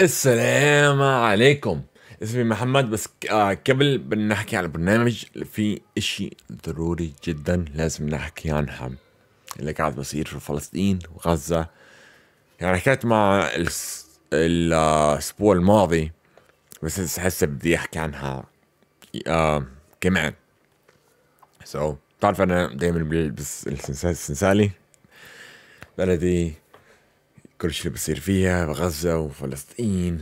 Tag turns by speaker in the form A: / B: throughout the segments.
A: السلام عليكم اسمي محمد بس آه، قبل بدنا نحكي عن البرنامج في اشي ضروري جدا لازم نحكي عنها اللي قاعد بصير في فلسطين وغزة يعني حكيت مع الاسبوع الماضي بس هسه بدي احكي عنها آه، كمان سو so, بتعرف انا دايما بلبس السنسالي بلدي كل شيء بصير فيها بغزة وفلسطين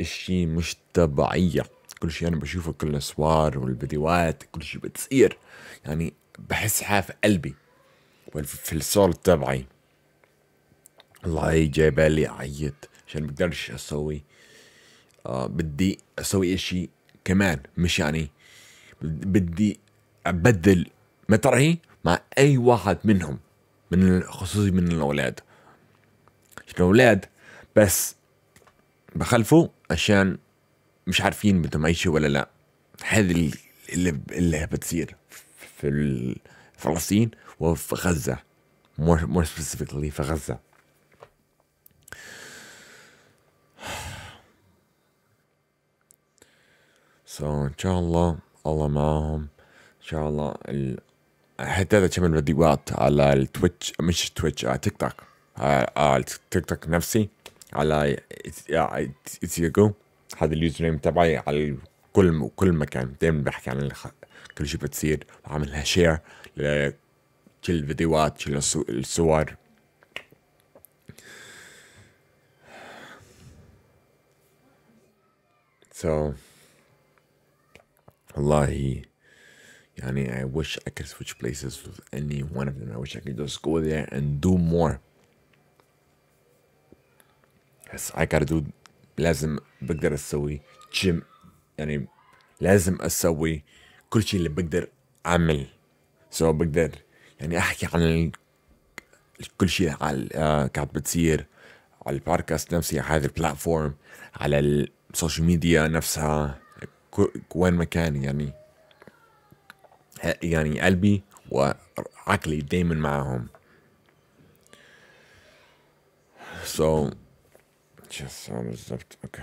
A: اشي مش طبيعية كل شيء انا بشوفه كل الصور والفيديوهات كل شيء بتصير يعني بحسها في قلبي في الصول تبعي الله جايبة لي اعيط عشان بقدرش اسوي آه بدي اسوي اشي كمان مش يعني بدي ابدل مطرحي مع اي واحد منهم من خصوصي من الاولاد شكل اولاد بس بخلفوا عشان مش عارفين بدهم شيء ولا لا هذا اللي اللي بتصير في فلسطين وفي غزه more, more specifically في غزه سو so, ان شاء الله الله معاهم ان شاء الله ال... حتى هذا كمان بدي وقت على التويتش مش تويتش على تيك توك آه، آه، على التيك توك نفسي على اتس آه، اتسيجو هذا اليوزر نيم تبعي على كل كل مكان دائما بحكي عن كل شيء بتصير بعمل شير لكل الفيديوهات كل الصور So والله يعني I wish I could switch places with any one of them. I wish I could just go there and do more. بس اي gotta do لازم بقدر اسوي جيم يعني لازم اسوي كل شيء اللي بقدر اعمل سو so بقدر يعني احكي عن ال... كل شيء على آه، قاعد بتصير على البودكاست نفسي على هذه البلاتفورم على السوشيال ميديا نفسها وين ما كان يعني يعني قلبي وعقلي دايما معهم so كم بالضبط اوكي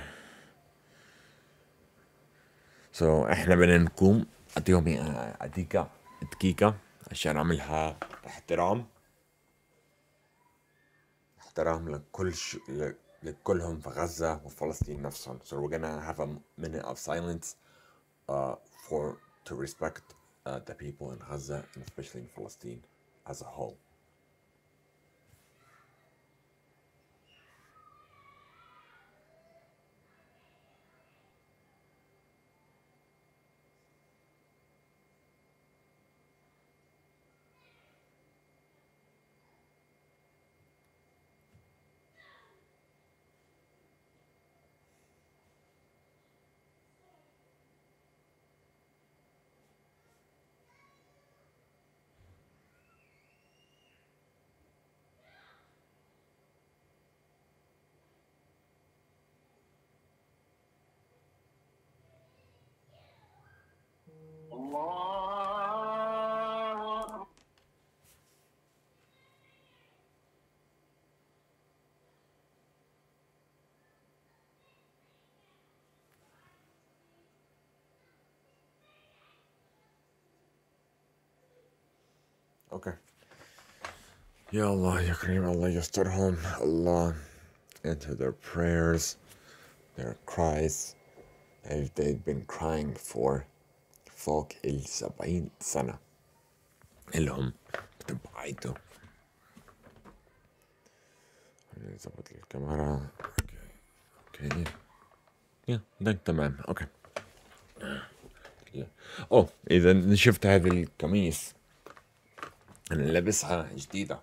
A: سو so, احنا بدنا نقوم اعطيهم اديكا دقيقة عشان اعملها احترام احترام لكل ش... ل... لكلهم في غزة وفلسطين نفسهم so we're gonna have a minute of silence uh, for to respect uh, the people in Gaza and especially in Palestine as a whole Okay. Ya Allah, Ya Kareem, Allah, Ya Sturham, Allah, enter their prayers, their cries, as they've been crying for folk il sabayin sana. Ilhum, to buy to. Okay. Okay. Yeah, thank the man. Okay. Yeah. Oh, إذا شفت هذه القميص انا لابسها جديده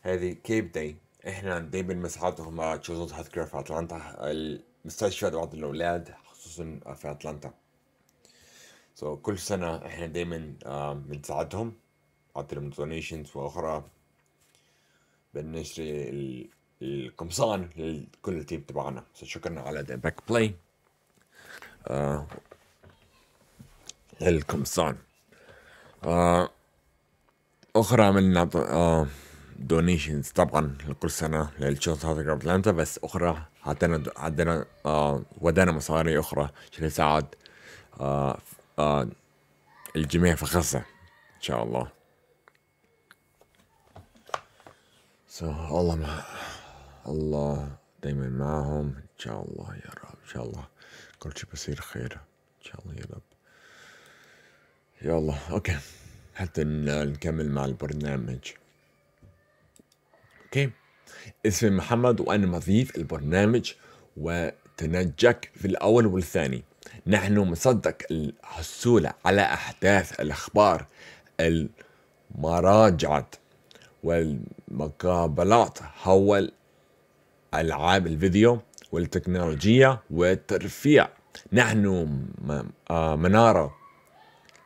A: هذه كيب داي احنا دايما مساعدهم مع تشوزود هيلث كير في اتلانتا المستشفى لوعد الاولاد خصوصا في اتلانتا سو so, كل سنه احنا دايما آه، بنساعدهم عن دونيشنز واخرى بنشري القمصان لكل التيم تبعنا so, شكرا على ذا باك بلاي القمصان آه، أخرى من دونيشنز آه، طبعا لكل سنة هذا هاتك أتلانتا بس أخرى عدنا عدنا آه، ودانا مصاري أخرى عشان نساعد آه، الجميع في غزة إن شاء الله so, الله مع الله دايما معهم إن شاء الله يا رب إن شاء الله كل شيء بصير خير إن شاء الله يا رب يلا أوكي حتى نكمل مع البرنامج اوكي اسمي محمد وانا مضيف البرنامج وتنجك في الاول والثاني نحن مصدق الحصول على احداث الاخبار المراجعة والمقابلات حول العاب الفيديو والتكنولوجيا والترفيع نحن آه، منارة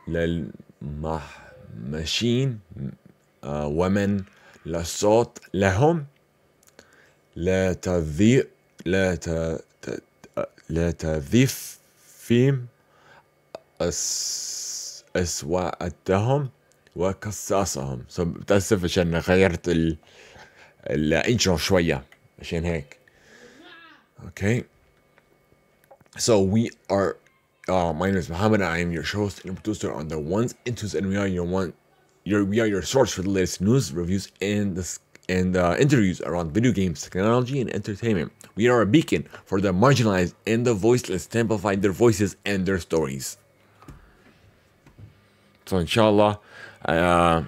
A: للمح ماشين ومن لصوت لهم لا تذيء لا ت... لا تذيف فيم أس... أسواءتهم وقصاصهم بتأسف عشان غيرت ال... الانترو شوية عشان هيك okay so we are Uh, my name is Muhammad. I am your host and producer on the Ones and and we are your one, your we are your source for the latest news, reviews, and the and uh, interviews around video games, technology, and entertainment. We are a beacon for the marginalized and the voiceless to amplify their voices and their stories. So, inshallah, I, uh,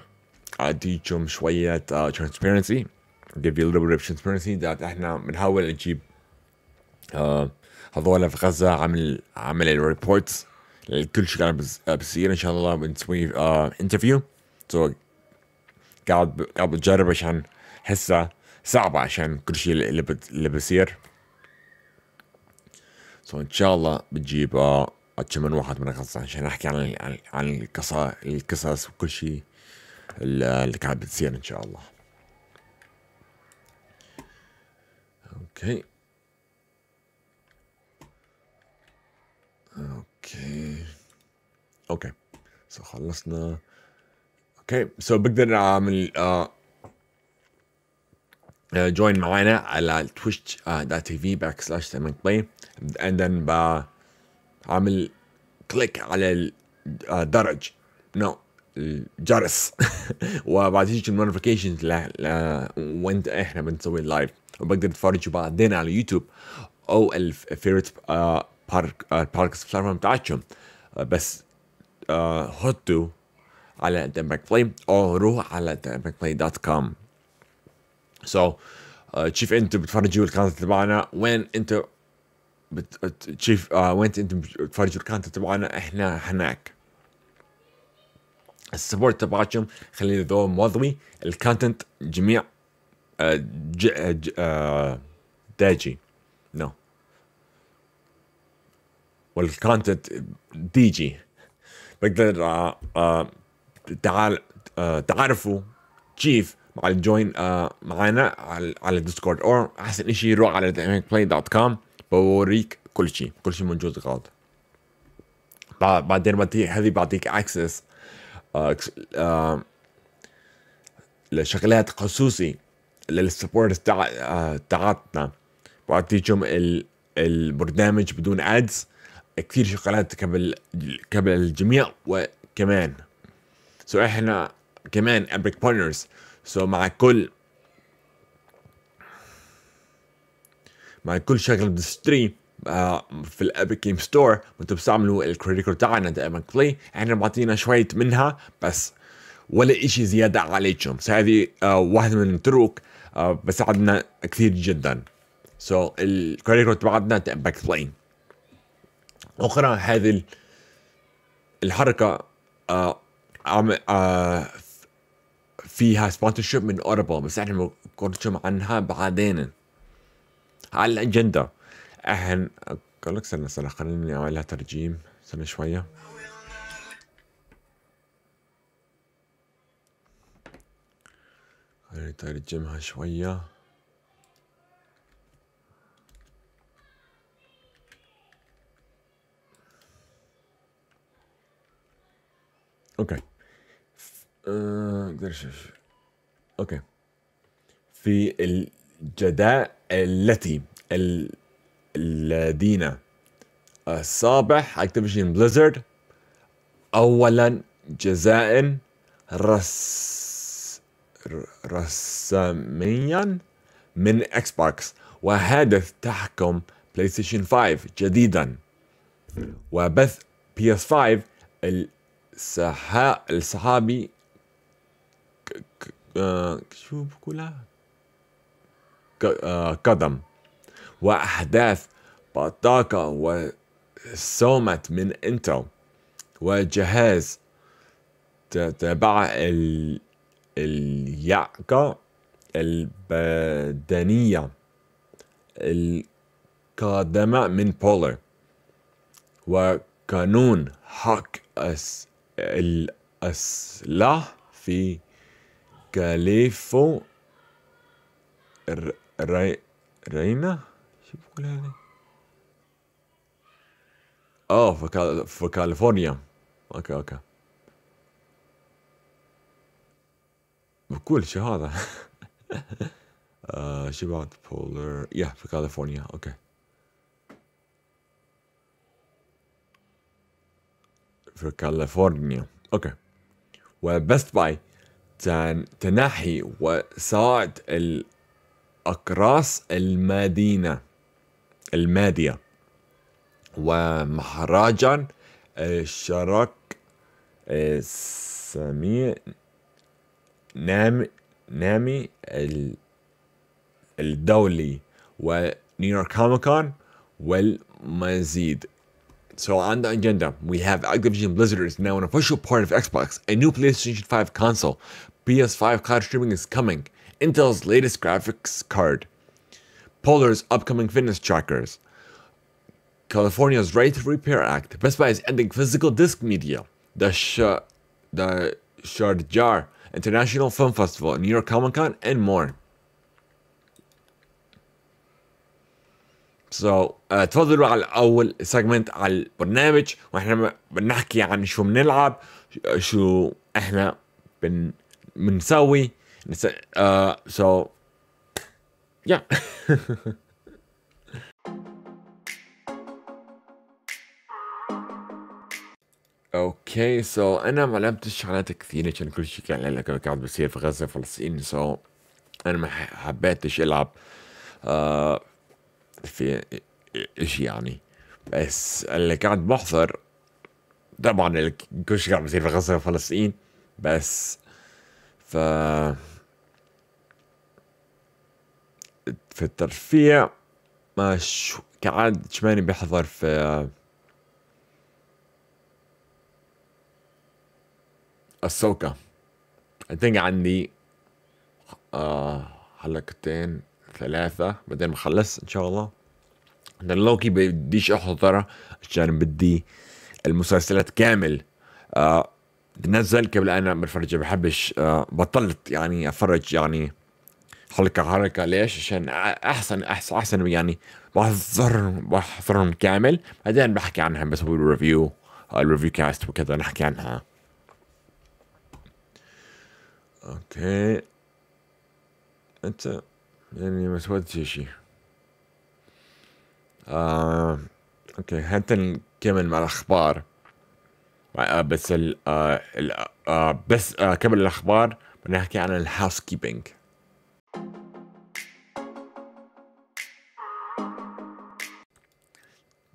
A: I teach them شوية uh, transparency, give you a little bit of transparency that احنا بنحاول نجيب uh, هذول في غزه عمل عمل الريبورتس كل شيء قاعد بصير ان شاء الله بنسوي انترفيو سو قاعد قاعد بجرب عشان هسه صعبة عشان كل شيء اللي اللي بصير سو ان شاء الله بتجيب أكثر آه، من واحد من غزة عشان احكي عن عن, عن القصص القصص وكل شيء اللي قاعد بتصير ان شاء الله اوكي okay. اوكي اوكي سو خلصنا اوكي سو so, بقدر اعمل جوين uh, معانا على twitch.tv في باك سلاش بلاي and then بعمل كليك على الدرج آه، نو no, الجرس وبعد تجي النوتيفيكيشنز وانت احنا بنسوي اللايف وبقدر تفرجوا بعدين على يوتيوب او الفيفورت آه، بارك الباركس فلارما بتاعتهم بس حطوا آه، على دمك بلاي او روح على دمك بلاي دوت كوم سو تشوف انتم بتفرجوا الكونتنت تبعنا وين انتم بتشوف آه، وين انتم بتفرجوا الكونتنت تبعنا احنا هناك السبورت تبعكم خلينا ذو موضوي الكونتنت جميع آه، داجي نو no. والكونتنت بيجي بقدر آه، آه، تعال آه، تعرفوا كيف مع الجوين معنا على الديسكورد او احسن شيء روح على dynamicplay.com بوريك كل شيء كل شيء موجود غلط بعدين بعطيك هذه بعطيك اكسس لشغلات خصوصي للسبورت تاعتنا بعطيكم البرنامج بدون ادز كثير شغلات قبل قبل الجميع وكمان سو so احنا كمان ابريك بارتنرز سو مع كل مع كل شغله بتشتري آه، في الابيك جيم ستور وانتم بتستعملوا الكريدت تاعنا دائما بلاي احنا بعطينا شويه منها بس ولا اشي زياده عليكم فهذه آه، واحده من الطرق آه، بساعدنا كثير جدا سو so, الكريدت تبعتنا دائما بلاي أخرى هذه الحركة آه، آه، فيها سبونسرشيب من أوروبا بس احنا بنتكلم عنها بعدين على الأجندة احنا قال لك سنة سنة خليني أعملها ترجيم سنة شوية خليني أترجمها شوية اوكي اقدر اشوف اوكي في الجداء التي الذين صابح اكتيفيشن بليزرد اولا جزاء رس رسميا من اكس بوكس وهدف تحكم بلاي ستيشن 5 جديدا وبث بي اس 5 سحا السحابي ك... آه... شو بقولها ك... آه... قدم وأحداث بطاقة وسومت من انتل وجهاز تبع ال... اليعقة البدنية القادمة من بولر وقانون حق الأسلحة في كاليفو ري... رينا شو بقول هذي؟ اه في كاليفورنيا اوكي اوكي بقول آه، شو هذا؟ بعد بولر يا في كاليفورنيا اوكي في كاليفورنيا اوكي وبست باي كان تنحي وساعد الأقراص المدينة المادية ومهرجان الشرق السميع نامي نامي الدولي ونيويورك كوميكون والمزيد So on the agenda, we have Activision Blizzard is now an official part of Xbox, a new PlayStation 5 console, PS5 cloud streaming is coming, Intel's latest graphics card, Polar's upcoming fitness trackers, California's Right to Repair Act, Best Buy is ending physical disc media, the Sh the Jar, International Film Festival, New York Comic Con, and more. سو so, uh, تفضلوا على اول سيجمنت على البرنامج واحنا بنحكي عن شو بنلعب شو احنا بن بنسوي سو يا اوكي سو انا ما لعبتش حالات كثير عشان كل شيء كان لك قاعد بصير في غزه فلسطين سو so, انا ما حبيتش العب uh, في إشي يعني بس اللي قاعد بحضر طبعا كل قاعد بيصير في غزة وفلسطين بس ف في الترفيه مش كعاد شماني بحضر في السوكة I think عندي آه حلقتين ثلاثة بعدين بخلص ان شاء الله انا لوكي بديش أحضر عشان بدي المسلسلات كامل آه تنزل قبل انا بفرجها بحبش آه بطلت يعني أفرج يعني حلقة حركة ليش؟ عشان احسن احسن احسن يعني بحضرهم بحضرهم كامل بعدين بحكي عنها بسوي له ريفيو الريفيو كاست وكذا نحكي عنها اوكي انت يعني ما سويت شي آه. اوكي حتى نكمل مع الاخبار آه بس ال آه ال آه بس آه قبل الاخبار بنحكي عن الهاوس كيبنج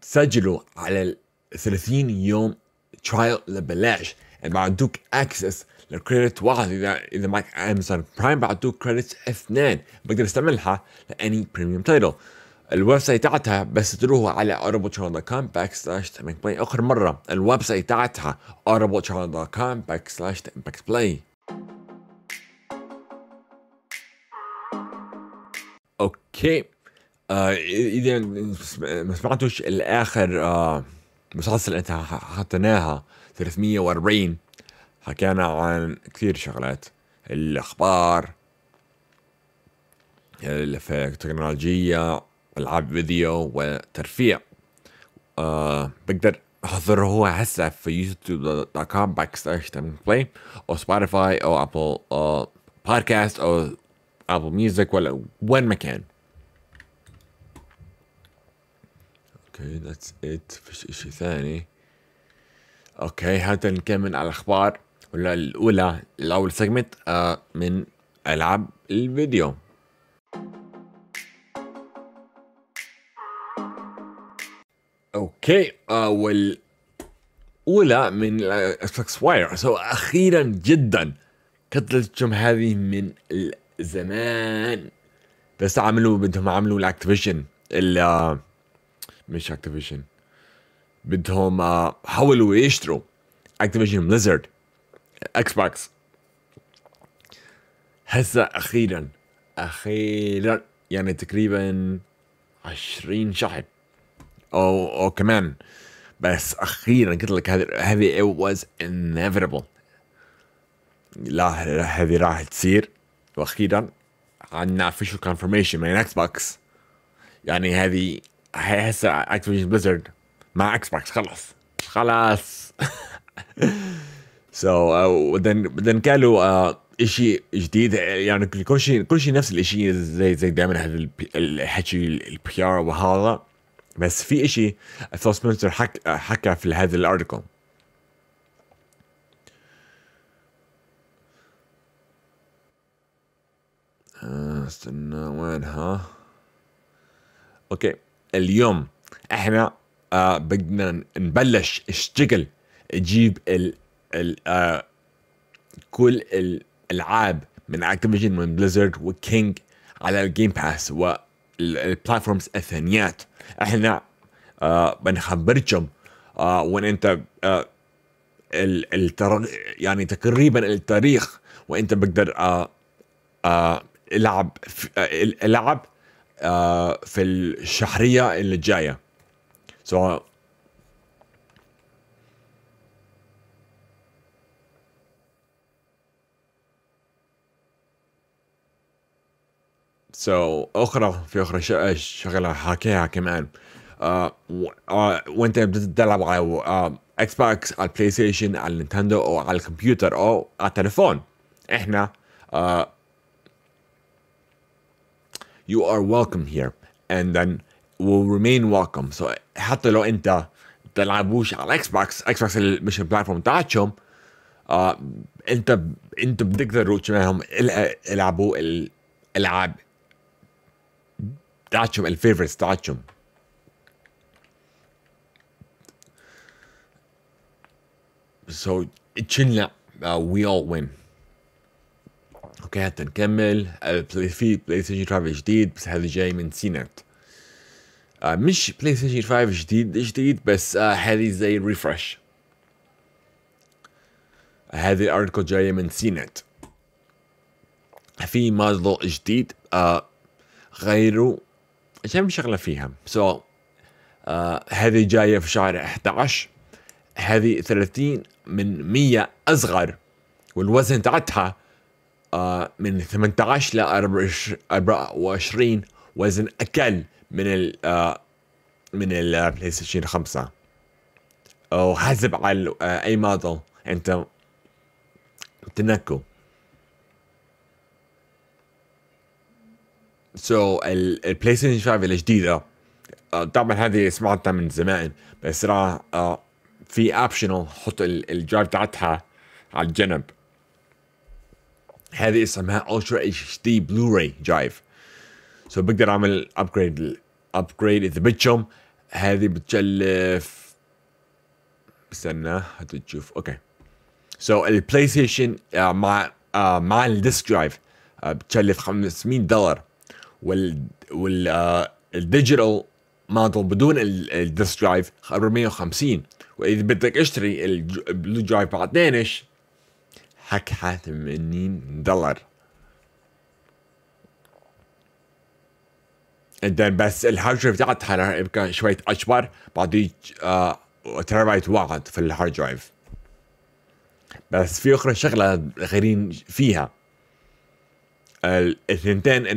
A: سجلوا على ال 30 يوم ترايل لبلاش بعدوك اكسس الكريدت واحد اذا اذا معك امازون برايم بعطوك كريدت اثنين بقدر استعملها لاني بريميوم تايتل الويب سايت تاعتها بس تروحوا على سلاش backslash play اخر مره الويب سايت تاعتها سلاش backslash play اوكي آه اذا ما سمعتوش الاخر آه مسلسل انت حطيناها 340 حكينا عن كثير شغلات الاخبار التكنولوجيا العاب فيديو وترفيه آه بقدر احضر هو هسه في يوتيوب دوت كوم باك سلاش بلاي او سبوتيفاي او ابل او بودكاست او ابل ميوزك ولا وين ما كان اوكي ذاتس ات فيش اشي ثاني اوكي هذا نكمل على الاخبار ولا الاولى الاول آه، سيجمنت من العاب الفيديو اوكي آه، وال اولى من اكس واير سو اخيرا جدا كتلتهم هذه من زمان بس عملوا بدهم عملوا الاكتيفيشن ال آه، مش اكتيفيشن بدهم حاولوا يشتروا اكتيفيشن بليزرد اكس باكس هسه اخيرا اخيرا يعني تقريبا عشرين شهر او او كمان بس اخيرا قلت لك هذه هذه it was inevitable لا هذه راح تصير واخيرا عندنا official confirmation من اكس باكس يعني هذه هسه اكتيفيشن بليزرد مع اكس باكس خلص خلاص سو so, بدنا uh, بدنا نكالوا uh, شيء جديد يعني كل شيء كل شيء نفس الشيء زي زي دائما هذا الحكي البي ار وهذا بس في شيء ثوس حكى حك حكى في هذا الارتيكل آه، استنى وين ها اوكي اليوم احنا آه، بدنا نبلش نشتغل نجيب ال آه، كل الالعاب من اكتيفيجن من بليزرد وكينج على الجيم باس والبلاتفورمز الثانيات احنا آه بنخبركم آه وان انت آه يعني تقريبا التاريخ وانت بقدر آه آه العب في آه، العب آه في الشهريه اللي جايه سو so, سو so, اخرى في اخرى شغله حاكيها كمان آه آه وانت بتلعب على اكس آه، باكس على البلاي ستيشن على النينتندو او على الكمبيوتر او على التليفون احنا آه you are welcome here and then will remain welcome so حتى لو انت تلعبوش على الاكس بوكس اكس بوكس مش البلاتفورم بتاعتهم آه انت انت بتقدروا تشوفهم العبوا الالعاب تاعتهم الفيفورتس تاعتهم So uh, we all win اوكي حتى نكمل بلاي uh, في بلاي ستيشن 5 جديد بس هذا جاي من سينت uh, مش بلاي ستيشن 5 جديد جديد بس uh, هذه زي ريفرش هذه الارتكل جايه من سينت في موديل جديد uh, غيروا كم شغله فيها سو so, uh, هذه جايه في شارع 11 هذه 30 من 100 اصغر والوزن تاعتها uh, من 18 ل 24 وزن اقل من ال uh, من البلاي ستيشن 5 وحسب على اي موديل انت تنكو سو so, البلاي ستيشن 5 الجديده طبعا هذه سمعتها من زمان بس راح آه، في اوبشنال حط الجار تاعتها على الجنب هذه اسمها الترا اتش دي بلوراي جايف سو so بقدر اعمل ابجريد ابجريد اذا بدكم هذه بتكلف استنى حتى تشوف اوكي سو البلاي ستيشن مع uh, مع الديسك درايف uh, آه، بتكلف 500 دولار وال وال الديجيتال بدون الديسك درايف 450 واذا بدك اشتري البلو درايف بعدين ايش؟ حكحة 80 دولار بعدين بس الهارد درايف تاعتها يبقى شوية أكبر بعطيك آه تيرابايت واحد في الهارد درايف بس في أخرى شغلة غيرين فيها الثنتين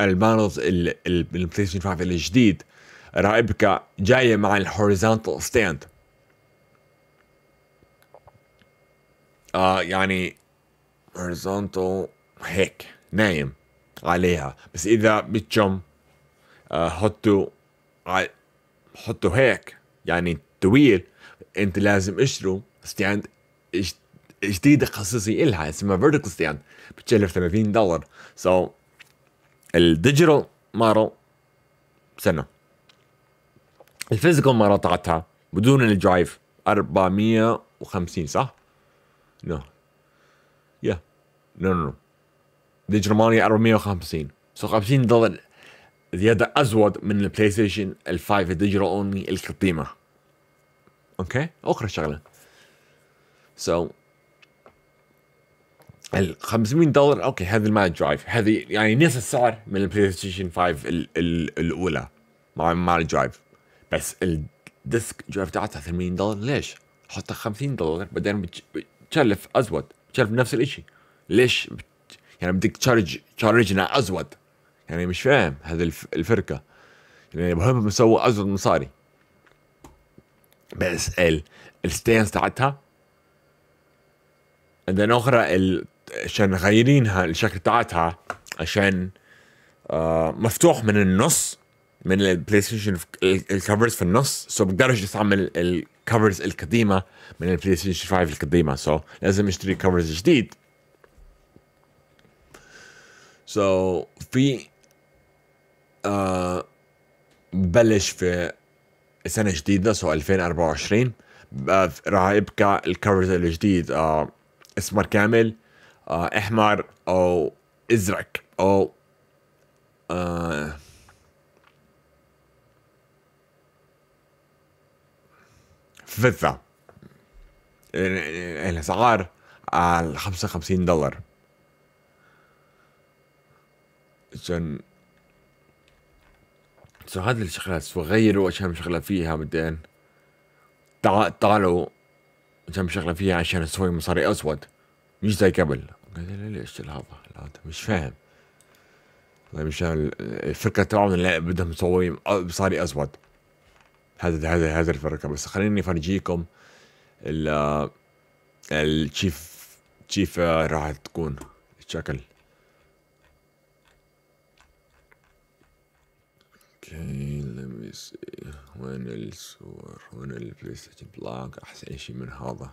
A: المانوز البلاي ستيشن 5 الجديد رائبكا جايه مع الهوريزونتال ستاند آه يعني هوريزونتال هيك نايم عليها بس اذا بتجم آه حطوا حطوا هيك يعني طويل انت لازم اشتروا ستاند جديده خصيصي إلها اسمها فيرتيكال ستاند بتشيلها ب 30 دولار سو so, الديجيتال مارو سنه الفيزيكال مارو تاعتها بدون الدرايف 450 صح؟ نو يا نو نو ديجيتال ماريو 450 سو so, 50 دولار زياده ازود من البلاي ستيشن 5 الديجيتال اونلي القديمه اوكي okay. اخرى شغله سو so, ال 500 دولار اوكي هذه ما درايف هذه يعني نفس السعر من البلاي ستيشن 5 الاولى مع مع الدرايف بس الديسك درايف تاعتها 80 دولار ليش؟ حطها 50 دولار بعدين بتشلف ازود بتشلف نفس الشيء ليش يعني بدك تشارج تشارجنا ازود يعني مش فاهم هذه الفرقه يعني مهم مسوى ازود مصاري بس ال الستانس تاعتها عندنا اخرى ال عشان مغيرينها الشكل تاعتها عشان آه مفتوح من النص من البلاي ستيشن الكفرز في النص سو بقدرش استعمل الكفرز القديمه من البلاي ستيشن 5 القديمه سو so لازم اشتري كفرز جديد سو so في آه بلش في سنة جديدة سو 2024 راح يبقى الكفرز الجديد آه اسمر كامل آه، احمر او ازرق او آه، فضة يعني الأسعار على آه، 55 دولار عشان سو هذه الشغلات سو غيروا عشان شغلة فيها بعدين تعالوا عشان شغلة فيها عشان اسوي مصاري اسود مش زي قبل قال لي ليش انت مش فاهم مش الفكره تبعهم بدهم مصورين مصاري اسود هذا هذا هذا الفرقه بس خليني افرجيكم ال التشيف تشيف راح تكون الشكل اوكي لمي سي وين الصور وين البلاي ستيشن بلاك احسن شيء من هذا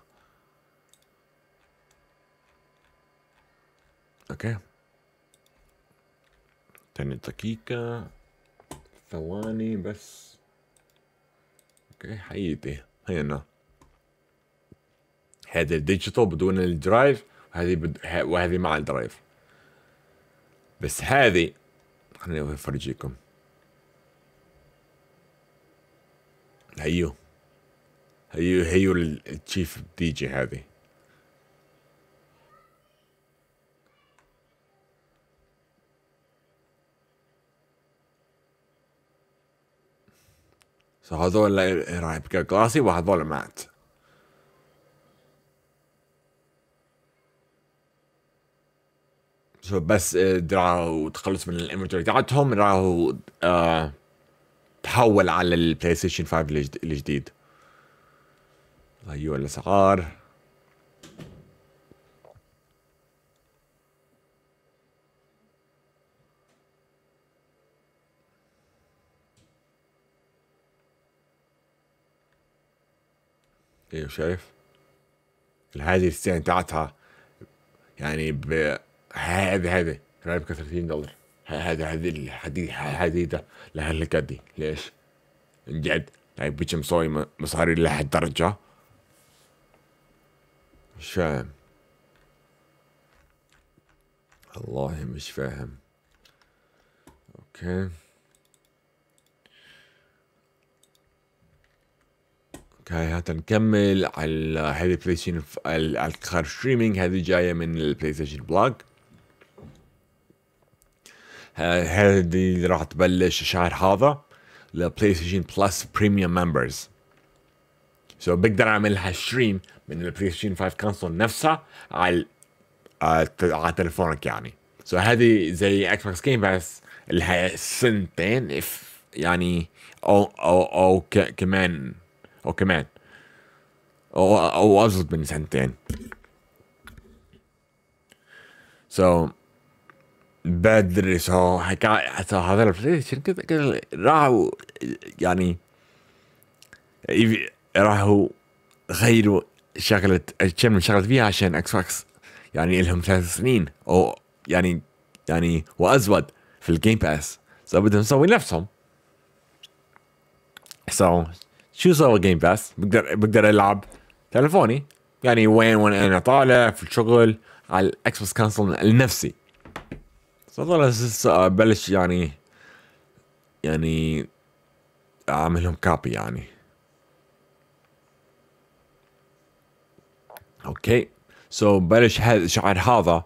A: اوكي ثاني دقيقة ثواني بس اوكي حيتي هنا هذا الديجيتال بدون الدرايف وهذه بد... وهذه مع الدرايف بس هذه خليني افرجيكم هيو هيو هيو التشيف دي جي هذه فهذول هذول راح يبقى كلاسي وهذول مات سو بس آه، دراو وتخلص من الانفنتوري تاعتهم راهو آه، تحول على البلاي ستيشن 5 الجديد غيروا الاسعار ايه شايف هذه السين تاعتها يعني ب هذا رايب ربحك 30 دولار هذا هذه الحديد حديده لهالقد دي إيه؟ ليش؟ من جد يعني طيب، بيتش مسوي مصاري لهالدرجه مش فاهم والله مش فاهم اوكي هاي هتنكمل على هذه بلاي ستيشن على الكار ستريمينج هذه جايه من البلاي ستيشن بلوج هذه راح تبلش الشهر هذا للبلاي ستيشن بلس بريميوم ممبرز سو بقدر اعملها ستريم من البلاي ستيشن 5 كونسول نفسها على على تليفونك يعني سو so هذه زي اكس بوكس جيم بس لها سنتين اف يعني او او او كمان او كمان او او من سنتين so بدري سو حتى هذا البلايستيشن كذا كذا راحوا يعني راحوا غيروا شغلة كم انشغلت فيها عشان اكس باكس يعني لهم ثلاث سنين او يعني يعني وازود في الجيم باس سو بدهم نسوي نفسهم سو so شو سوى جيم باس بقدر بقدر العب تلفوني يعني وين وين انا طالع في الشغل على الاكس بوكس كونسول لنفسي فضل بلش يعني يعني اعملهم كابي يعني اوكي سو so بلش هذا شعر هذا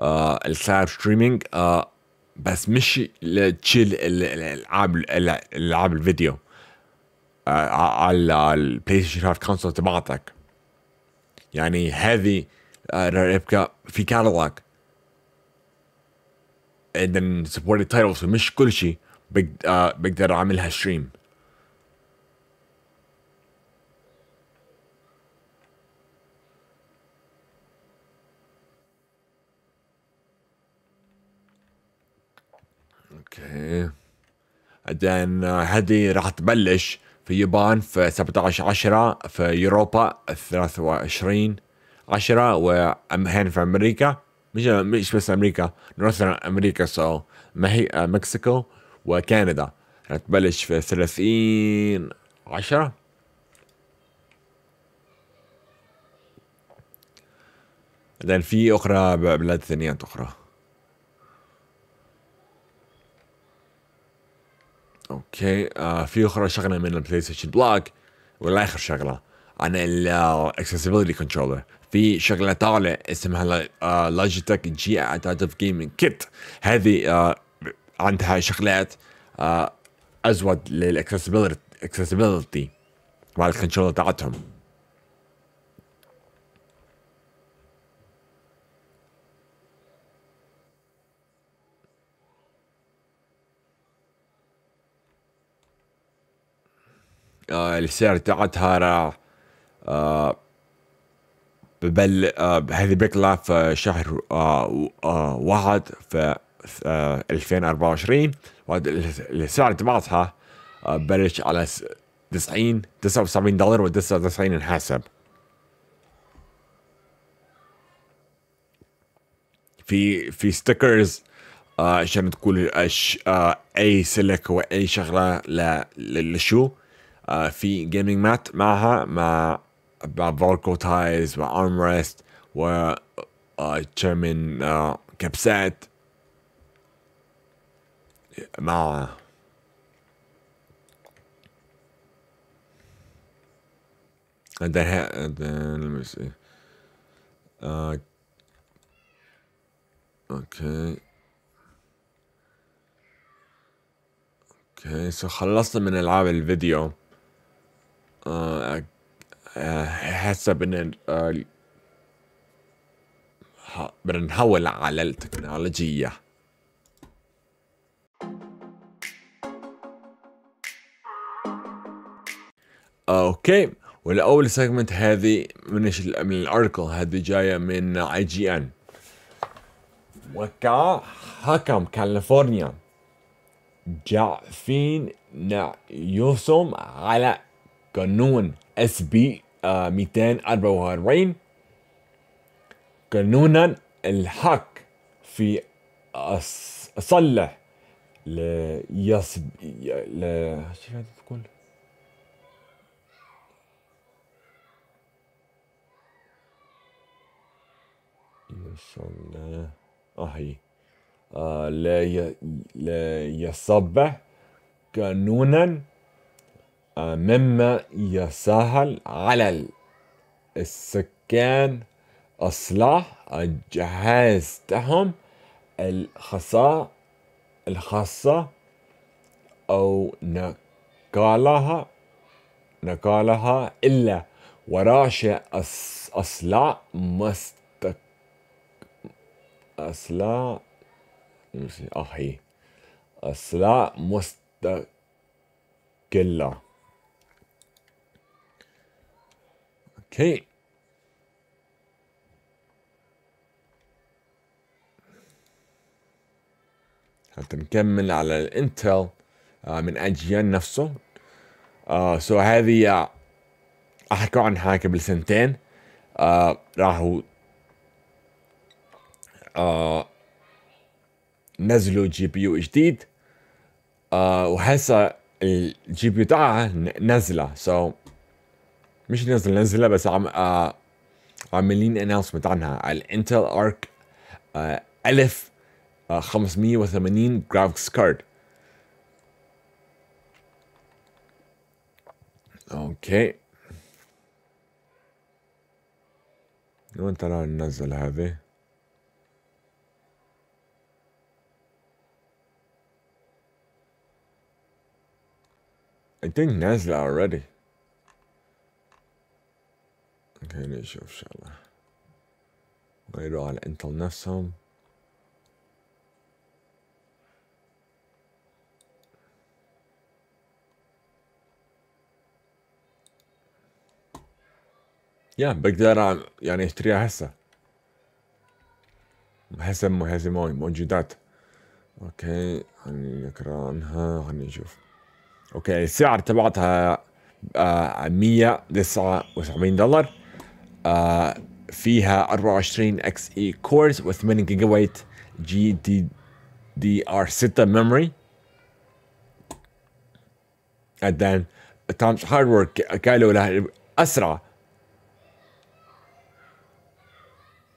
A: آه الكلاود ستريمينج آه بس مش لتشيل الالعاب الالعاب الفيديو على البلاي ستيشن كونسول تبعتك يعني هذه ريبكا آه، في كاتالوج اذا سبورت تايتلز مش كل شيء آه، بقدر اعملها ستريم اوكي بعدين هذه راح تبلش في اليابان في 17 10 في يوروبا 23 10 وهنا في امريكا مش مش بس امريكا نورثرن امريكا سو مكسيكو وكندا هتبلش في 30 10 لأن في أخرى بلاد ثانيات أخرى اوكي آه في اخرى شغله من البلاي ستيشن بلاك ولا اخر شغله عن الاكسسبيلتي كنترولر في شغله طالع اسمها لوجيتك جي ادابتيف جيمنج كيت هذه آه عندها شغلات آه ازود للاكسسبيلتي اكسسبيلتي مع الكنترولر تاعتهم آه، السعر تاعتها راح آه، ببل آه، هذه بيطلع في شهر واحد في 2024 السعر تبعتها بلش على 90 79 دولار و99 نحاسب في في ستيكرز عشان تقول اي سلك واي شغله للشو آه، في جيمنج مات معها مع مع فولكو تايز وارم ريست و تشيرمن آه، كبسات آه، مع ده ها ده اوكي اوكي سو خلصنا من العاب الفيديو هسه ان بدنا نحول على التكنولوجيا اوكي والاول سيجمنت هذه من من الارتكل هذه جايه من اي جي ان وكا حكم كاليفورنيا جافين نعيوسهم على قانون اس بي 244 قانونا الحق في أصلح ل يصب ل شو قاعد تقول؟ يصلح آه،, آه لا ي... لا يصبح قانونا مما يسهل على السكان إصلاح أجهزتهم الخاصة الخاصة أو نقالها نقالها إلا وراشة أصلاء مستق أصلاء أخي أصلاء مستقلة Okay. نكمل على الانتل آه، من اجيال نفسه سو آه، هذه آه، احكوا عنها قبل سنتين راحوا نزلوا جي بي يو جديد وهسه الجي بي يو تاعها نزله سو so مش نزل نزلها بس عم آه عاملين اناونسمنت عنها الانتل ارك آه 1000 آه 580 جرافيكس كارد اوكي وين ترى ننزل هذه I think Nazla already خليني نشوف ان شاء الله غيروا على انتل نفسهم يا بقدر يعني اشتريها هسه هسه مو هسه موجودات اوكي خليني نقرا عنها خليني نشوف اوكي السعر تبعتها 179 آه، دولار آه، فيها 24 اكس اي كورز و8 جيجا بايت جي دي دي ار 6 ميموري and then Tom's hardware قالوا لها اسرع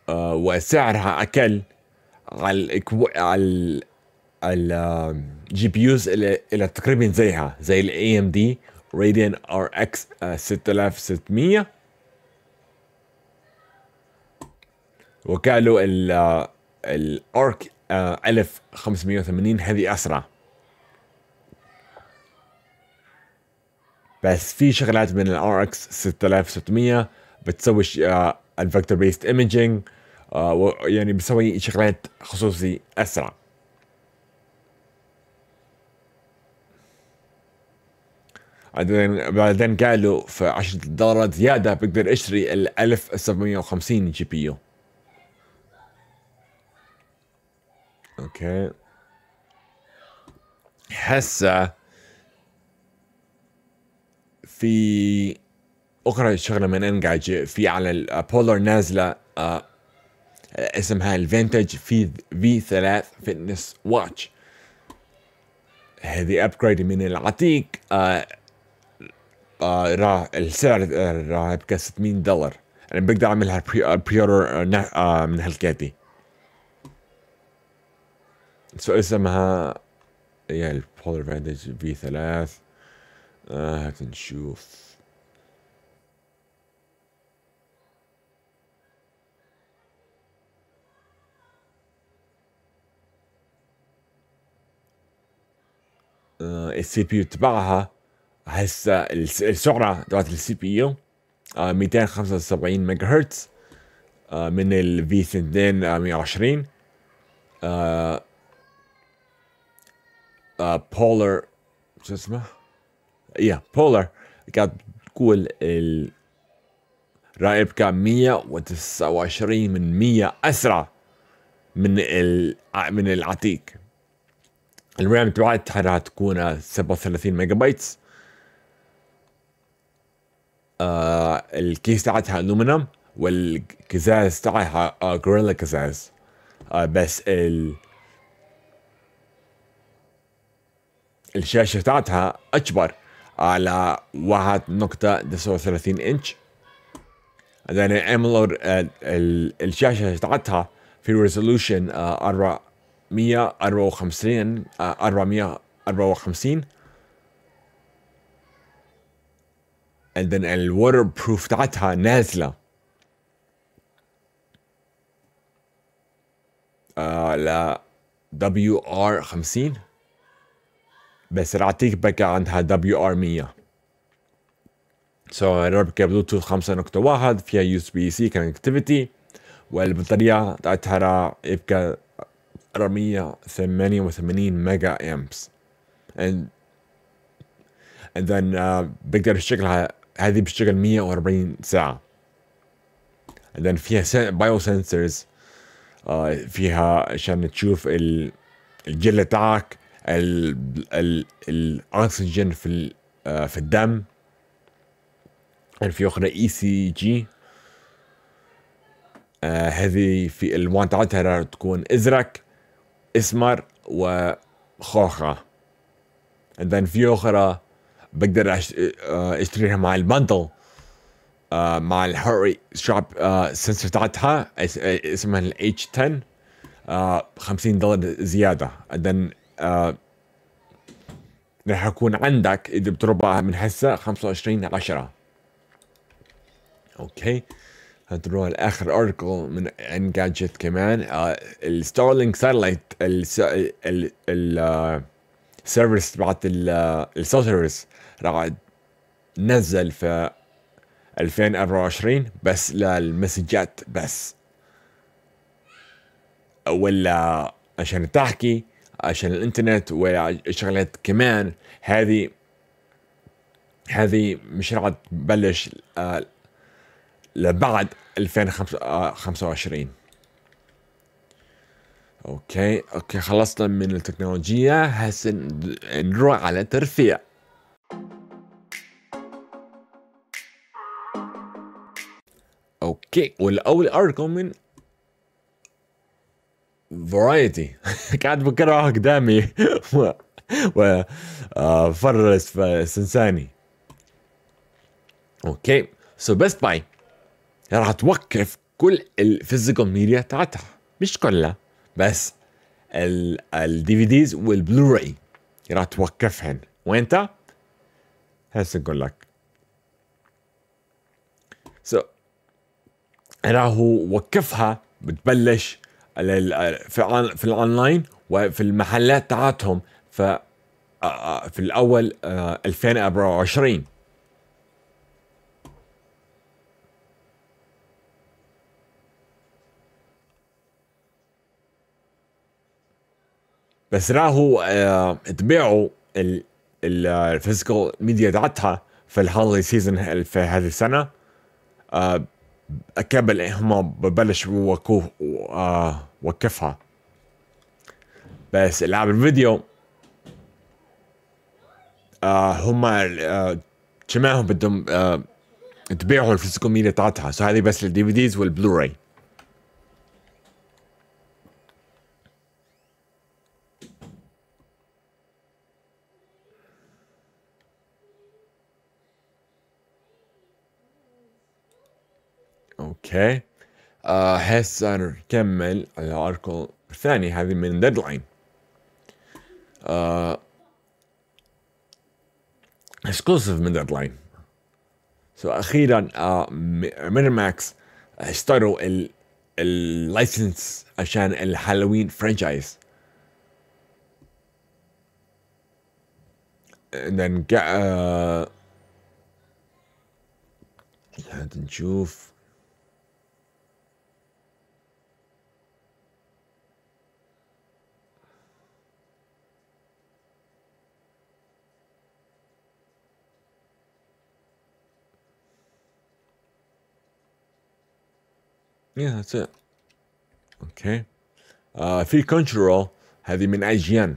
A: آه، وسعرها اقل على على الجي بي يوز اللي تقريبا زيها زي الاي ام دي راديان ار اكس 6600 ال الارك آه، 1580 هذه اسرع بس في شغلات من الار اكس 6600 بتسوي الفيكتور بيست ايمجينج يعني بتسوي شغلات خصوصي اسرع بعدين بعدين قالوا في 10 دولارات زياده بقدر اشتري ال 1750 جي بي يو اوكي هسه في اخرى شغله من انجاج في على البولر آه، نازله آه اسمها الفينتج في في 3 فيتنس واتش هذه ابجريد من العتيق آه آه راه السعر راه ب 600 دولار انا بقدر اعملها بري اوردر آه، آه، من هالكاتي سو اسمها يا البولر فانتج في ثلاث آه نشوف آه السي بي يو تبعها هسه السرعه تبعت السي بي يو 275 ميجا هرتز آه من ال في 220 بولر آه، شو اسمه؟ يا بولر كانت تقول الرائب كان 129 من 100 اسرع من ال من العتيق الرام تبعتها راح تكون 37 ميجا بايتس آه الكيس تبعتها الومنيوم والكزاز تبعها آه جوريلا كزاز آه بس ال الشاشة بتاعتها أكبر على واحد نقطة تسعة وثلاثين إنش لأن يعني أملود الشاشة بتاعتها في ريزولوشن آه، أربعمية أربعة وخمسين آه، أربعمية أربعة وخمسين and then الوتر بروف بتاعتها نازلة آه، ل WR 50 بس رح بكى عندها دبليو ار 100 سو so, ربكة بلوتوث 5.1 فيها يو اس بي سي كونكتيفيتي والبطارية تاعتها راه يبقى 488 ميجا امبس and and then uh, بقدر شكلها هذه بتشتغل 140 ساعة and then فيها بايو سنسرز uh, فيها عشان تشوف الجلد تاعك الاكسجين في آه، في الدم الانفيوخ اي سي جي هذه في الوان تاعتها تكون ازرق اسمر وخوخة اذا في اخرى بقدر آه، اشتريها مع البندل آه، مع الهاري شوب آه سنسور تاعتها اسمها الاتش 10 50 دولار زيادة اذا آه، رح يكون عندك اذا بتربعها من هسه 25 10 اوكي هتروح لاخر ارتكل من ان جادجت كمان آه الستارلينك ساتلايت سيرفيس تبعت الساترس راح نزل في 2024 بس للمسجات بس ولا عشان تحكي عشان الانترنت وشغلات كمان هذه هذه مش راح تبلش آه، لبعد 2025 آه، اوكي اوكي خلصنا من التكنولوجيا هسه نروح على الترفيه اوكي والاول ارتكل من فرايتي قاعد بكره قدامي وفرس آه، سنساني اوكي سو بيست باي راح توقف كل الفيزيكال ميديا تاعتها مش كلها بس الدي في ديز والبلوراي راح توقفهن وانت هسه نقول لك سو راهو وقفها بتبلش في في الاونلاين وفي المحلات تاعتهم ف آه، آه، في الاول 2024 آه، بس راهو تبيعوا الفيزيكال ميديا تاعتها في الهولي سيزون في هذه السنه اكاب يعني هم ببلش وكو آه وقفها بس العاب الفيديو آه هما آه جماعهم بدهم آه تبيعوا الفيزيكال ميديا تاعتها سو هذه بس للدي في ديز والبلوراي اوكي هسه نكمل على الاركل الثاني هذه من ديدلاين اكسكلوسيف uh, من ديدلاين سو so, اخيرا مير uh, ماكس اشتروا اللايسنس عشان الهالوين فرانشايز then uh, نشوف Yeah, that's it. اوكي. Uh, في كنترول هذه من اجيان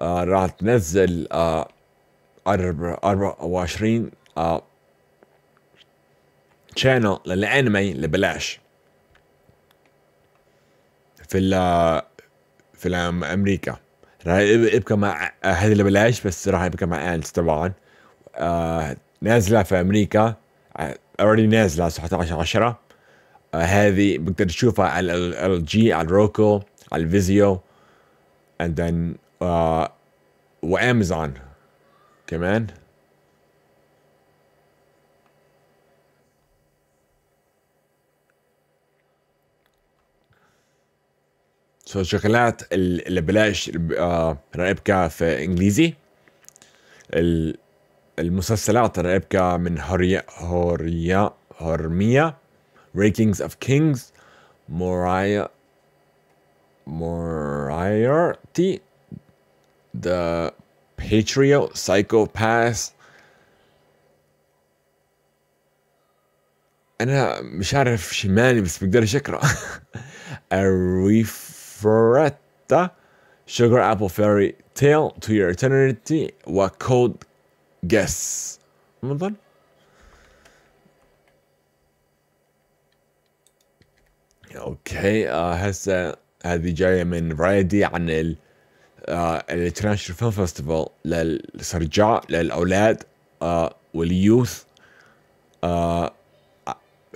A: ان uh, راح تنزل uh, 24 شانل شانل للانمي لبلاش في ال uh, في العام امريكا راح يبقى مع uh, هذه لبلاش بس راح يبقى مع انس طبعا uh, نازله في امريكا اوريدي نازله 17 10 هذه بقدر تشوفها على ال جي على الروكو على الفيزيو اند ذن وامازون كمان سو so, شغلات اللي بلاش آه، رقبكها في انجليزي المسلسلات رقبكها من هوريا هوريا هرميه Rankings of Kings, Moriah, Moriarty, The Patriot, Psychopath, انا uh, مش عارف شمالي بس بقدرش اقرا الريفرتا sugar apple fairy tale to your eternity وكود guess رمضان اوكي آه، هسه هذه جايه من رايدي عن ال الانترناشونال فيلم فيستيفال للسرجاء للاولاد آه، واليوث آه،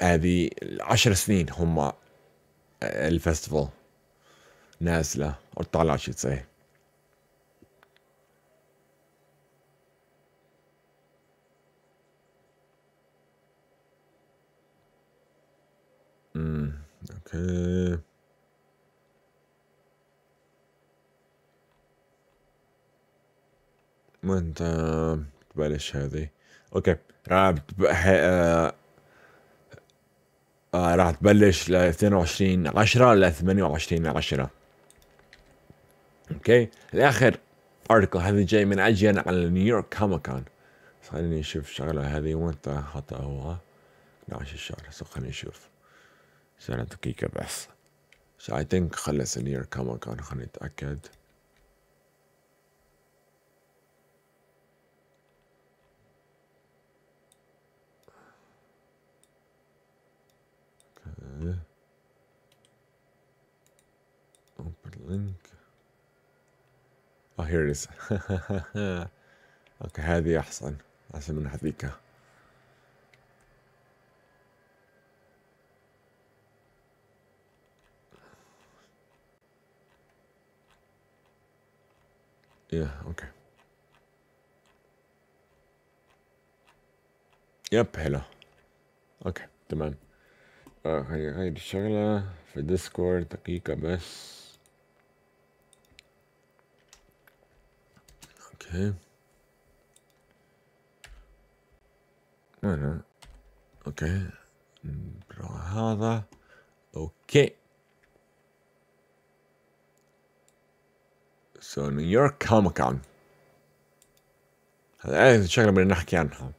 A: هذه عشر سنين هم الفيستيفال نازله او طالعه شي تسوي Mm. اوكي وانت تبلش هذه اوكي راح آه آه راح تبلش ل 22 10 ل 28 10 اوكي الاخر ارتكل هذه جاي من اجين على نيويورك كوميك كون خليني اشوف شغله هذه وانت حاطها هو 12 الشهر خليني اشوف سنه دقيقة بس so I think خلص النير كما كان خلينا نتأكد okay. Open link. Oh, here it is. اوكي هذه احسن احسن من هذيك Yeah, okay. Yep, hello. Okay, The man. Uh, هاي هاي الشغلة في Discord دقيقة بس. Okay. أنا. Okay. برا Okay. سو نيويورك كوميك كون هذا شكله بدنا نحكي عنها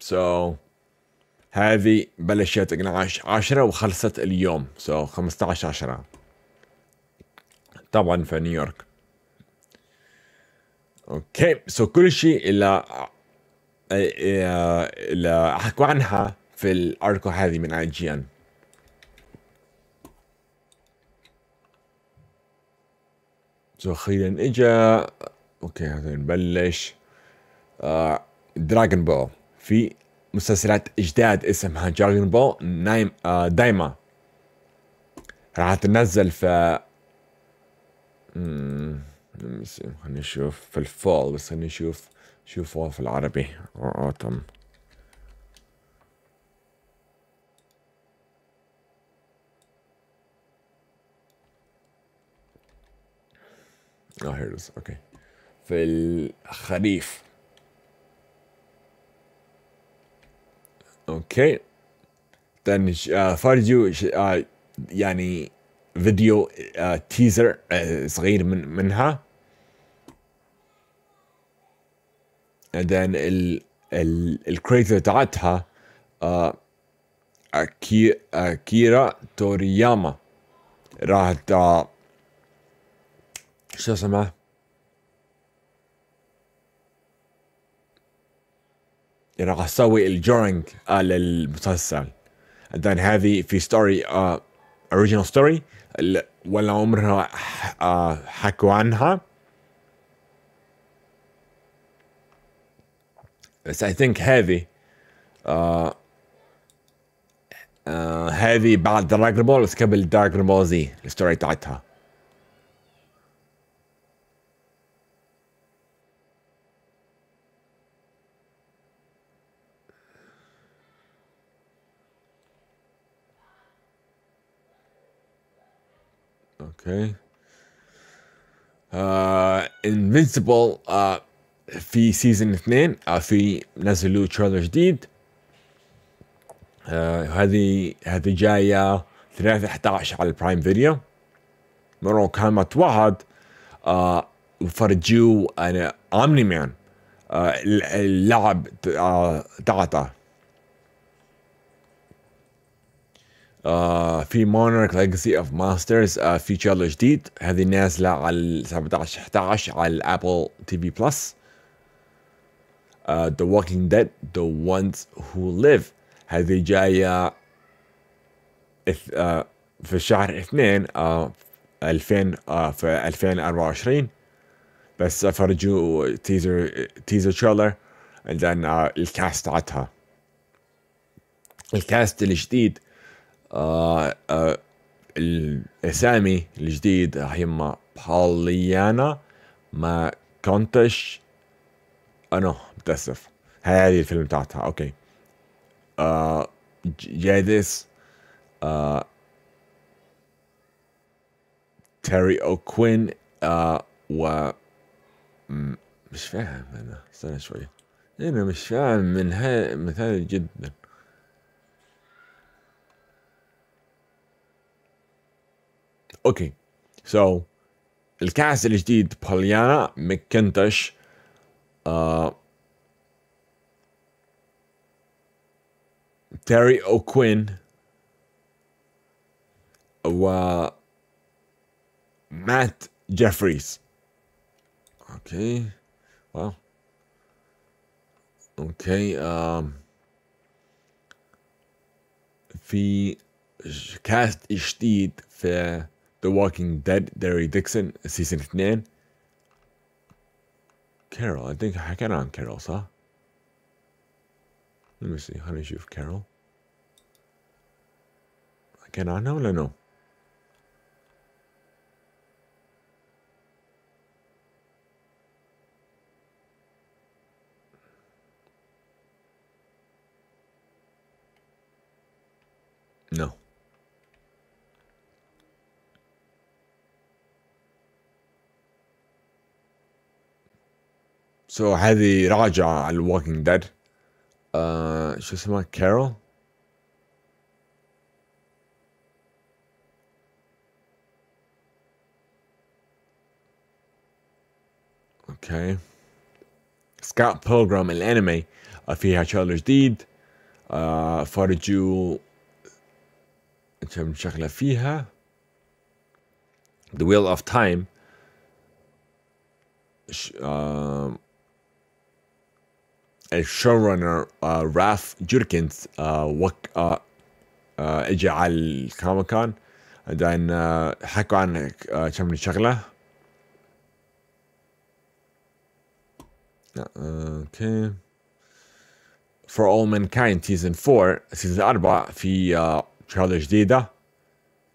A: سو هذه بلشت 10 وخلصت اليوم سو so 15 10 طبعا في نيويورك اوكي سو كل شيء اللي اللي حكوا عنها في الاركو هذه من اي جي ان اخيرا اجا اوكي هذا نبلش آه دراجون بول في مسلسلات جداد اسمها دراجون بول نايم آه دايما راح تنزل في خلينا نشوف في الفول بس خلينا نشوف شوفوها في العربي اوتم آه، آه، اه اوكي في الخريف اوكي then uh, uh يعني فيديو تيزر uh, uh, صغير من منها and then ال ال الكريتر تاعتها أكي, أكيرا تورياما راح شو اسمه يعني راح اسوي الجورنج على آه المسلسل then هذه في ستوري اوريجينال uh, ستوري ولا عمرها uh, حكوا عنها بس I think هذه uh, uh, هذه بعد دراجون بول بس قبل دراجون بول زي الستوري تاعتها اوكي انفنسبل uh, uh, في سيزون اثنين uh, في نزلوا تريلر جديد uh, هذه هذه جايه 3 11 على البرايم فيديو مرة كانت واحد uh, وفرجوا انا امني مان اللعب تاعته آه، في مونارك ليجاسي اوف ماسترز في تشالنج جديد هذه نازله على 17 11 على الابل تي في بلس ذا ووكينج ديد ذا وانز هو ليف هذه جايه آه، في شهر اثنين 2000 آه، في 2024 بس فرجوا تيزر تيزر تريلر and then الكاست تاعتها الكاست الجديد الاسامي الجديد هم باليانا ما كونتش انا متاسف هذه الفيلم بتاعتها اوكي آه، جاديس جادس آه، تيري اوكوين آه و مش فاهم انا استنى شويه انا مش فاهم من هاي مثال جدا اوكي سو so, الكاس الجديد بوليانا مكنتش آه تيري اوكوين و مات جيفريز اوكي واو اوكي آه. في كاست جديد في The Walking Dead Derry Dixon Season 2 Carol, I think I on Carol huh? Let me see, how do you have Carol? Can I know no? No. سو so, هذه راجعة على الوكينج ديد uh, شو اسمها كارول اوكي سكوت بيلجرام الانمي فيها شغلة جديد uh, آه، فرجوا كم شغلة فيها The Wheel of Time ش... آه الشورنر آه راف جيركنز آه وك آه, آه، اجى على الكوميكون بعدين آه حكوا عن آه، كم شغله آه اوكي فور اول مانكايند سيزون 4 سيزون 4 في آه تريلر جديده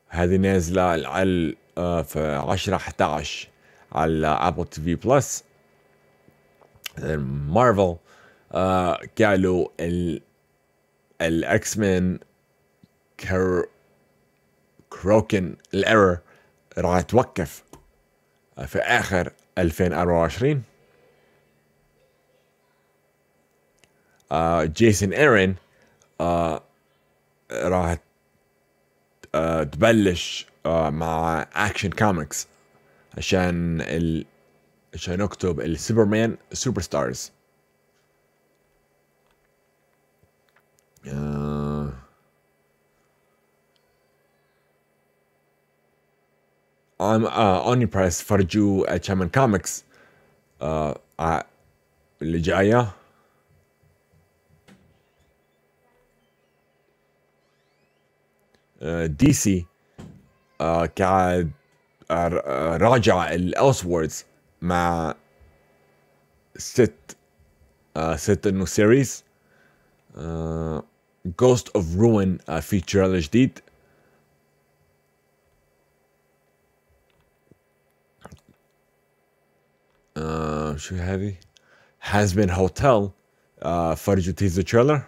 A: هذه نازله على آه في 10 11 على ابل تي في بلس مارفل قالوا الاكس مان كروكن الايرور راح توقف في اخر 2024 جيسون ايرن راح آه، تبلش آه، مع اكشن كوميكس عشان ال... عشان اكتب السوبرمان سوبر ستارز Uh, I'm uh, on the press for Jew at uh, Chairman Comics. Uh, at DC. دي سي قاعد راجع الاوسوردز مع ست uh, ست انه سيريز uh, uh Ghost of Ruin uh, feature LHD. Uh, should heavy has been Hotel. Uh, Farju teaser trailer.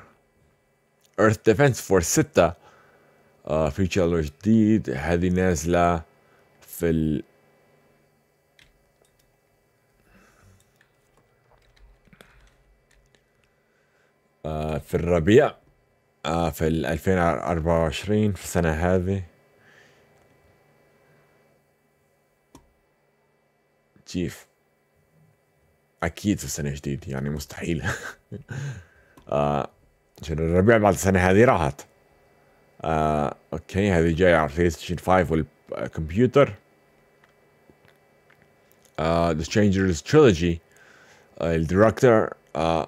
A: Earth Defense for Sita. uh, feature al هذه نازلة في ال في الربيع آه في 2024 في السنة هذه جيف أكيد في السنة الجديدة يعني مستحيل آه الربيع بعد السنة هذه راحت آه أوكي هذه جاية على البلاي 5 والكمبيوتر uh, The Strangers Trilogy uh, آه، الديركتور uh, آه،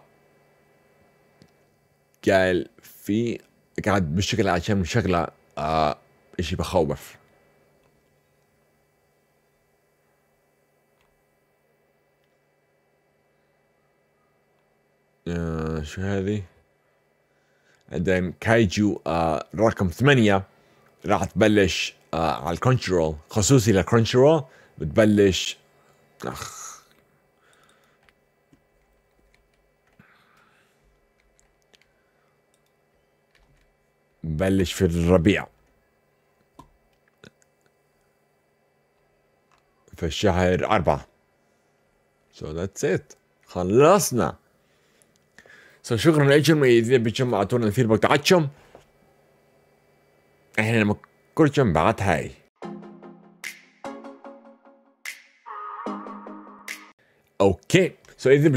A: قال في قاعد بشكل عشان شغله آه، اشي بخوف آه شو هذه دايم كايجو آه رقم ثمانية راح تبلش آه على الكونترول خصوصي للكونترول بتبلش اخ ببلش في الربيع في الشهر أربعة so that's it خلصنا so شكرا لكم إذا بتشم أعطونا الفيدباك تاعتكم احنا لما كلكم بعد هاي اوكي سو اذا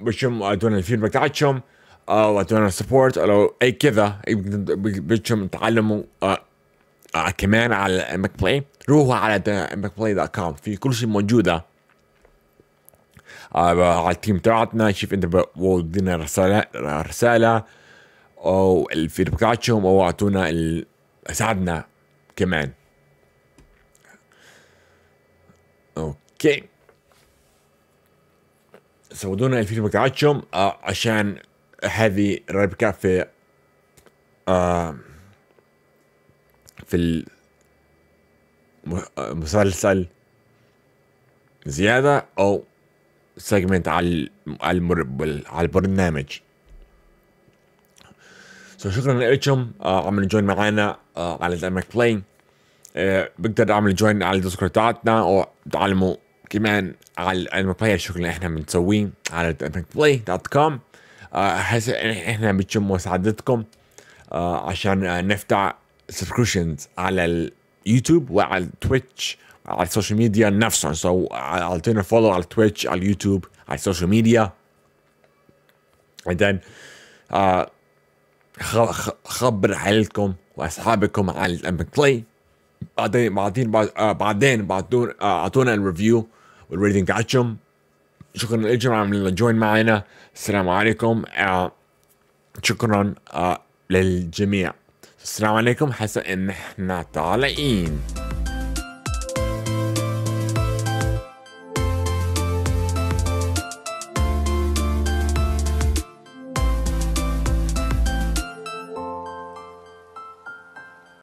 A: بتشم اعطونا الفيدباك تاعتكم او آه، اعطونا سبورت او اي كذا بدكم تعلموا آه آه كمان على امك بلاي روحوا على امك بلاي دوت كوم في كل شيء موجوده آه على التيم تبعتنا شوف انت ودينا رساله رساله او الفيدباك تبعتكم او اعطونا ساعدنا كمان اوكي سودونا الفيدباك آه، تبعتكم عشان هذه ربكة في آه في المسلسل زيادة أو سيجمنت على على البرنامج سو so شكرا لكم آه عمل جوين معنا آه على دايمك بلاي آه بقدر اعمل جوين على الديسكورد تاعتنا او تعلموا كمان على الانمي بلاي الشغل اللي احنا بنسويه على دايمك بلاي دوت كوم احس احنا بنشم مساعدتكم آه، عشان نفتح سبسكريبشنز على اليوتيوب وعلى التويتش على السوشيال ميديا نفسهم سو اعطينا فولو على التويتش على اليوتيوب على السوشيال ميديا and آه، خبر عائلتكم واصحابكم على الام بلاي بعدين بعدين آه، بعدين بعدين اعطونا الريفيو والريتنج تاعتكم شكرا لكم على جوين معنا السلام عليكم آه، شكرا آه، للجميع السلام عليكم حسن ان احنا طالعين